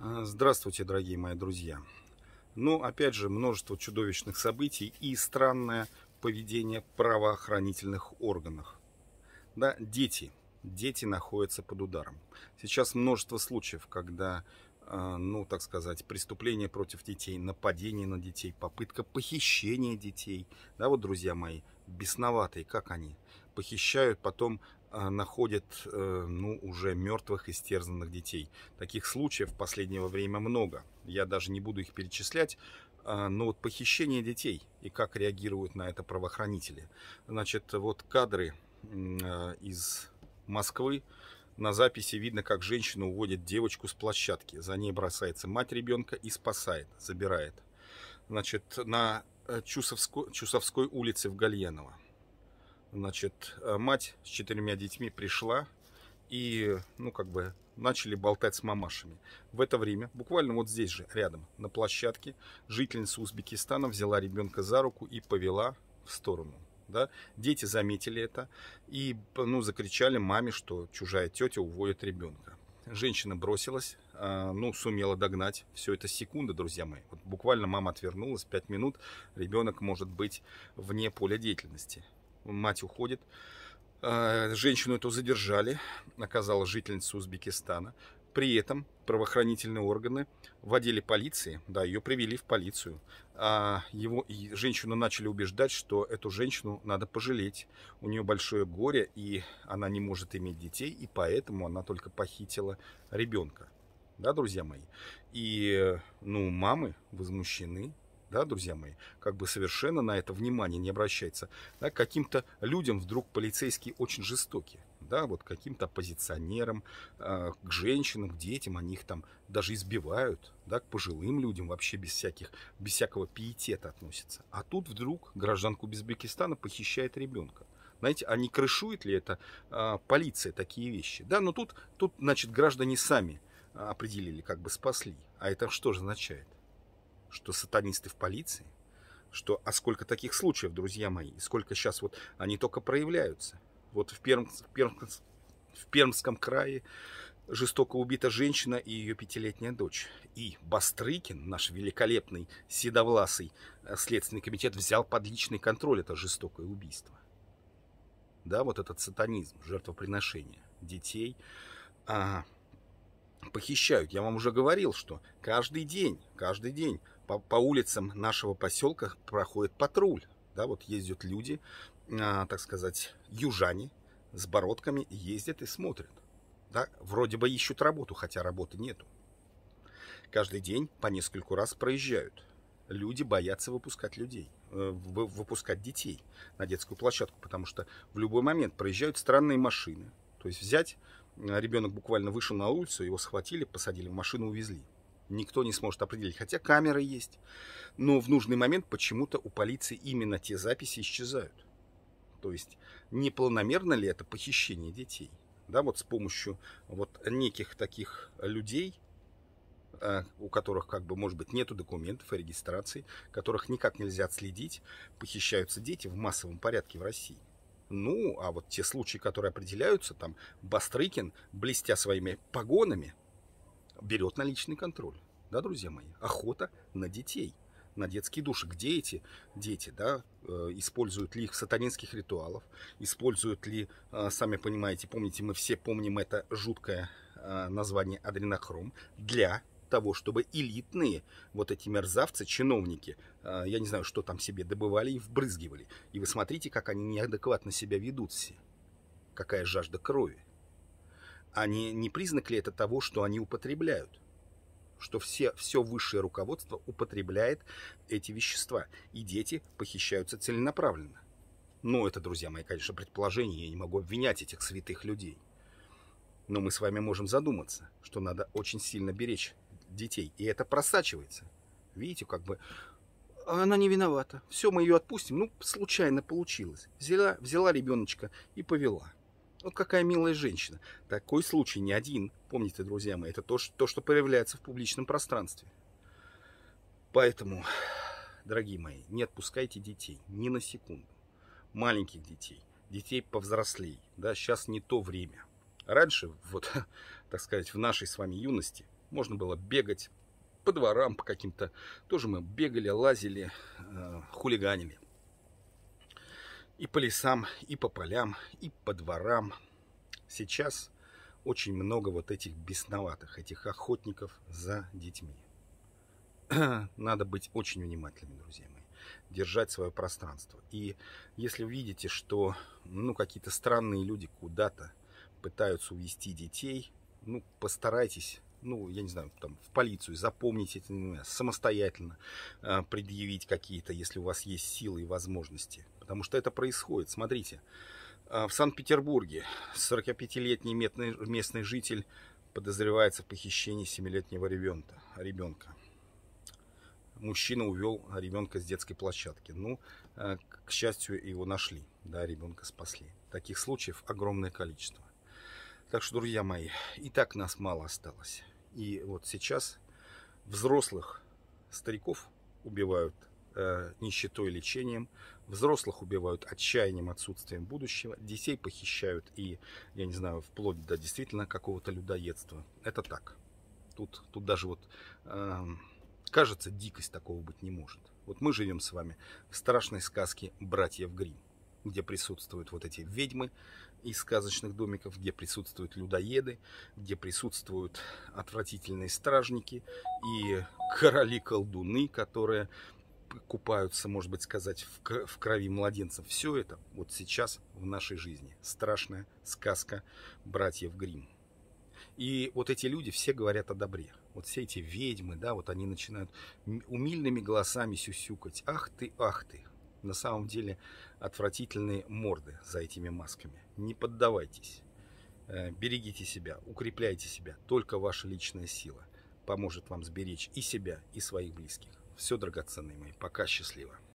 А, здравствуйте, дорогие мои друзья. Ну, опять же, множество чудовищных событий и странное поведение правоохранительных органов. Да, дети. Дети находятся под ударом. Сейчас множество случаев, когда, а, ну, так сказать, преступления против детей, нападение на детей, попытка похищения детей. Да, вот, друзья мои, бесноватые, как они похищают, потом Э, находят э, ну, уже мертвых, истерзанных детей. Таких случаев в последнее время много. Я даже не буду их перечислять. Э, но вот похищение детей и как реагируют на это правоохранители. Значит, вот кадры из Москвы. На записи видно, как женщина уводит девочку с площадки. За ней бросается мать ребенка и спасает, забирает. Значит, на Чусовской, Чусовской улице в Гальяново Значит, э, мать с четырьмя детьми пришла и, ну, как бы, начали болтать с мамашами. В это время, буквально вот здесь же, рядом, на площадке, жительница Узбекистана взяла ребенка за руку и повела в сторону. Да? Дети заметили это и ну, закричали маме, что чужая тетя уводит ребенка. Женщина бросилась, э, ну, сумела догнать. Все это секунда, друзья мои. Вот буквально мама отвернулась, пять минут, ребенок может быть вне поля деятельности мать уходит. Э, женщину эту задержали, наказала жительница Узбекистана. При этом правоохранительные органы в отделе полиции, да, ее привели в полицию. А его, и женщину начали убеждать, что эту женщину надо пожалеть. У нее большое горе, и она не может иметь детей, и поэтому она только похитила ребенка. Да, друзья мои? И, ну, мамы возмущены да, друзья мои, как бы совершенно на это внимание не обращается, да, каким-то людям вдруг полицейские очень жестокие, да, вот каким-то оппозиционерам, э, к женщинам, к детям, они их там даже избивают, да, к пожилым людям вообще без всяких, без всякого пиетета относятся. А тут вдруг гражданку Узбекистана похищает ребенка. Знаете, а не крышует ли это э, полиция такие вещи? Да, но тут, тут, значит, граждане сами а, определили, как бы спасли. А это что же означает? что сатанисты в полиции, что, а сколько таких случаев, друзья мои, и сколько сейчас вот они только проявляются. Вот в, Перм, в, Перм, в Пермском крае жестоко убита женщина и ее пятилетняя дочь. И Бастрыкин, наш великолепный седовласый э, следственный комитет, взял под личный контроль это жестокое убийство. Да, вот этот сатанизм, жертвоприношение детей а, похищают. Я вам уже говорил, что каждый день, каждый день по, по улицам нашего поселка проходит патруль. Да, вот ездят люди, а, так сказать, южане с бородками ездят и смотрят. Да, вроде бы ищут работу, хотя работы нету. Каждый день по нескольку раз проезжают. Люди боятся выпускать людей, э, выпускать детей на детскую площадку, потому что в любой момент проезжают странные машины. То есть взять, э, ребенок буквально вышел на улицу, его схватили, посадили в машину, увезли никто не сможет определить. Хотя камеры есть. Но в нужный момент почему-то у полиции именно те записи исчезают. То есть непланомерно ли это похищение детей? Да, вот с помощью вот неких таких людей, э, у которых как бы, может быть, нету документов и регистрации, которых никак нельзя отследить, похищаются дети в массовом порядке в России. Ну, а вот те случаи, которые определяются, там Бастрыкин, блестя своими погонами, берет наличный контроль. Да, друзья мои, охота на детей, на детские души. Где эти дети, да, э, используют ли их в сатанинских ритуалов? используют ли, э, сами понимаете, помните, мы все помним это жуткое э, название адренохром, для того, чтобы элитные вот эти мерзавцы, чиновники, я не знаю, что там себе добывали и вбрызгивали. И вы смотрите, как они неадекватно себя ведут все. Какая жажда крови. А не, не признак ли это того, что они употребляют? Что все, все высшее руководство употребляет эти вещества, и дети похищаются целенаправленно. Ну, это, друзья мои, конечно, предположение, я не могу обвинять этих святых людей. Но мы с вами можем задуматься, что надо очень сильно беречь детей, и это просачивается. Видите, как бы она не виновата. Все, мы ее отпустим. Ну, случайно получилось. Взяла, взяла ребеночка и повела. Вот «Ну, какая милая женщина. Такой случай не один. Помните, друзья мои, это то, что, то, что появляется в публичном пространстве. Поэтому, дорогие мои, не отпускайте детей ни на секунду. Маленьких детей, детей повзрослей. Да, сейчас не то время. Раньше, вот, так сказать, в нашей с вами юности можно было бегать по дворам, по каким-то... Тоже мы бегали, лазили, э, хулиганили и по лесам, и по полям, и по дворам. Сейчас очень много вот этих бесноватых, этих охотников за детьми. Надо быть очень внимательными, друзья мои, держать свое пространство. И если увидите, что ну, какие-то странные люди куда-то пытаются увести детей, ну, постарайтесь ну, я не знаю, там, в полицию, запомнить эти номера, самостоятельно э, предъявить какие-то, если у вас есть силы и возможности. Потому что это происходит. Смотрите, э, в Санкт-Петербурге 45-летний местный, местный житель подозревается в похищении 7-летнего ребенка. ребенка. Мужчина увел ребенка с детской площадки. Ну, э, к счастью, его нашли, да, ребенка спасли. Таких случаев огромное количество. Так что, друзья мои, и так нас мало осталось. И вот сейчас взрослых стариков убивают э, нищетой, лечением, взрослых убивают отчаянием, отсутствием будущего, детей похищают и, я не знаю, вплоть до действительно какого-то людоедства. Это так. Тут, тут даже вот э, кажется, дикость такого быть не может. Вот мы живем с вами в страшной сказке «Братьев Гримм» где присутствуют вот эти ведьмы из сказочных домиков, где присутствуют людоеды, где присутствуют отвратительные стражники и короли-колдуны, которые купаются, может быть, сказать, в крови младенцев. Все это вот сейчас в нашей жизни. Страшная сказка братьев Гримм. И вот эти люди все говорят о добре. Вот все эти ведьмы, да, вот они начинают умильными голосами сюсюкать. Ах ты, ах ты, на самом деле отвратительные морды за этими масками. Не поддавайтесь. Э, берегите себя, укрепляйте себя. Только ваша личная сила поможет вам сберечь и себя, и своих близких. Все, драгоценные мои, пока счастливо.